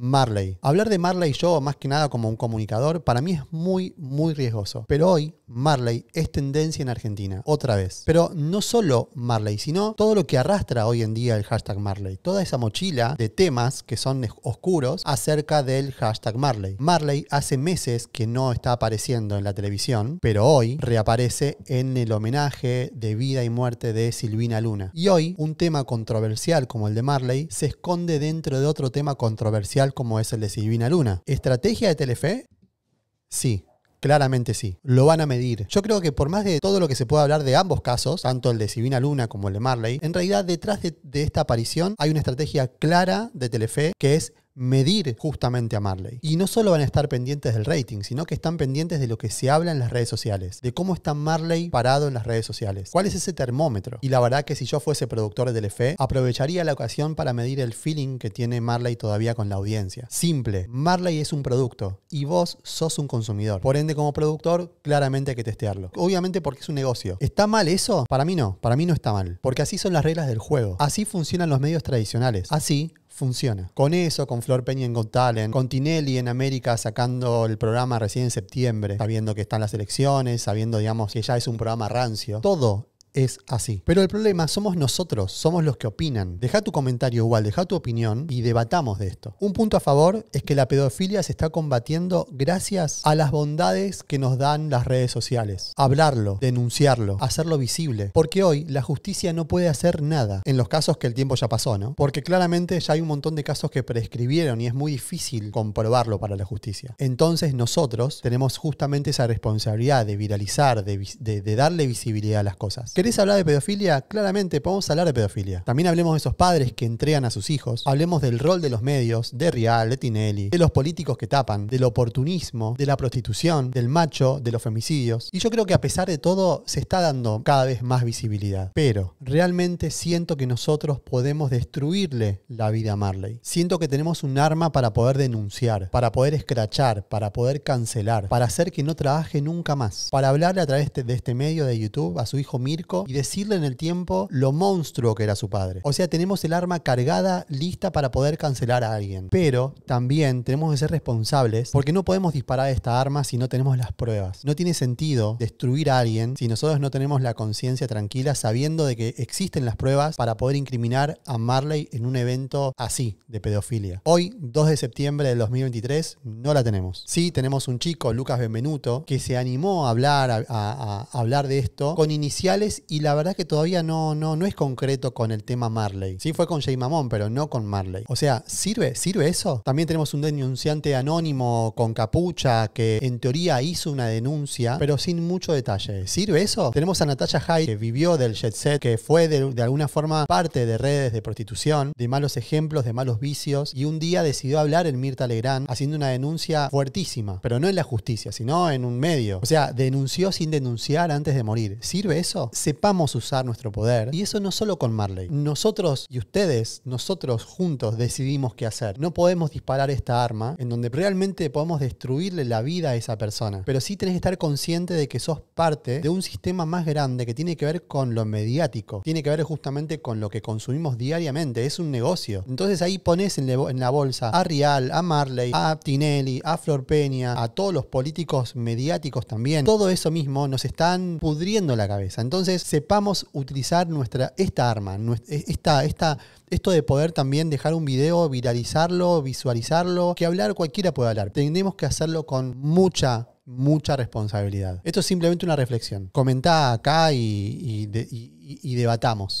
Marley. Hablar de Marley yo, más que nada como un comunicador, para mí es muy, muy riesgoso. Pero hoy, Marley es tendencia en Argentina, otra vez. Pero no solo Marley, sino todo lo que arrastra hoy en día el hashtag Marley. Toda esa mochila de temas que son oscuros acerca del hashtag Marley. Marley hace meses que no está apareciendo en la televisión, pero hoy reaparece en el homenaje de vida y muerte de Silvina Luna. Y hoy, un tema controversial como el de Marley se esconde dentro de otro tema controversial como es el de Silvina Luna. ¿Estrategia de Telefe? Sí. Claramente sí, lo van a medir. Yo creo que por más de todo lo que se pueda hablar de ambos casos, tanto el de Silvina Luna como el de Marley, en realidad detrás de, de esta aparición hay una estrategia clara de Telefe que es medir justamente a Marley. Y no solo van a estar pendientes del rating, sino que están pendientes de lo que se habla en las redes sociales, de cómo está Marley parado en las redes sociales, cuál es ese termómetro. Y la verdad que si yo fuese productor de Telefe, aprovecharía la ocasión para medir el feeling que tiene Marley todavía con la audiencia. Simple, Marley es un producto y vos sos un consumidor. Por ende, como productor, claramente hay que testearlo. Obviamente porque es un negocio. ¿Está mal eso? Para mí no, para mí no está mal, porque así son las reglas del juego. Así funcionan los medios tradicionales. Así funciona. Con eso, con Flor Peña en Got con Tinelli en América sacando el programa recién en septiembre, sabiendo que están las elecciones, sabiendo, digamos, que ya es un programa rancio. Todo es así. Pero el problema somos nosotros, somos los que opinan. Deja tu comentario igual, deja tu opinión y debatamos de esto. Un punto a favor es que la pedofilia se está combatiendo gracias a las bondades que nos dan las redes sociales. Hablarlo, denunciarlo, hacerlo visible. Porque hoy la justicia no puede hacer nada en los casos que el tiempo ya pasó, ¿no? Porque claramente ya hay un montón de casos que prescribieron y es muy difícil comprobarlo para la justicia. Entonces nosotros tenemos justamente esa responsabilidad de viralizar, de, darle visibilidad a las cosas ¿Querés hablar de pedofilia? Claramente, podemos hablar de pedofilia. También hablemos de esos padres que entregan a sus hijos. Hablemos del rol de los medios, de Rial, de Tinelli, de los políticos que tapan, del oportunismo, de la prostitución, del macho, de los femicidios. Y yo creo que a pesar de todo, se está dando cada vez más visibilidad. Pero realmente siento que nosotros podemos destruirle la vida a Marley. Siento que tenemos un arma para poder denunciar, para poder escrachar, para poder cancelar, para hacer que no trabaje nunca más. Para hablarle a través de este medio de YouTube a su hijo Mirko y decirle en el tiempo lo monstruo que era su padre. O sea, tenemos el arma cargada, lista para poder cancelar a alguien. Pero también tenemos que ser responsables porque no podemos disparar esta arma si no tenemos las pruebas. No tiene sentido destruir a alguien si nosotros no tenemos la conciencia tranquila sabiendo de que existen las pruebas para poder incriminar a Marley en un evento así de pedofilia. Hoy, 2 de septiembre del 2023, no la tenemos. Sí, tenemos un chico, Lucas Benvenuto, que se animó a hablar, a hablar de esto con iniciales y la verdad que todavía no, no, no es concreto con el tema Marley. Sí fue con Jay Mamón, pero no con Marley. O sea, ¿sirve? ¿Sirve eso? También tenemos un denunciante anónimo con capucha que en teoría hizo una denuncia, pero sin mucho detalle. ¿Sirve eso? Tenemos a Natasha Hyde que vivió del jet set, que fue de, alguna forma parte de redes de prostitución, de malos ejemplos, de malos vicios, y un día decidió hablar en Mirta Legrand haciendo una denuncia fuertísima, pero no en la justicia, sino en un medio. O sea, denunció sin denunciar antes de morir. ¿Sirve eso? sepamos usar nuestro poder. Y eso no solo con Marley. Nosotros y ustedes, nosotros juntos decidimos qué hacer. No podemos disparar esta arma en donde realmente podemos destruirle la vida a esa persona. Pero sí tenés que estar consciente de que sos parte de un sistema más grande que tiene que ver con lo mediático. Tiene que ver justamente con lo que consumimos diariamente. Es un negocio. Entonces ahí pones en, la bolsa a Rial, a Marley, a Tinelli, a Flor Peña, a todos los políticos mediáticos también. Todo eso mismo nos están pudriendo la cabeza. Entonces sepamos utilizar nuestra, esta arma, e-, esta, esta, esto de poder también dejar un video, viralizarlo, visualizarlo, que hablar cualquiera puede hablar. Tenemos que hacerlo con mucha mucha responsabilidad. Esto es simplemente una reflexión. Comentá acá y debatamos.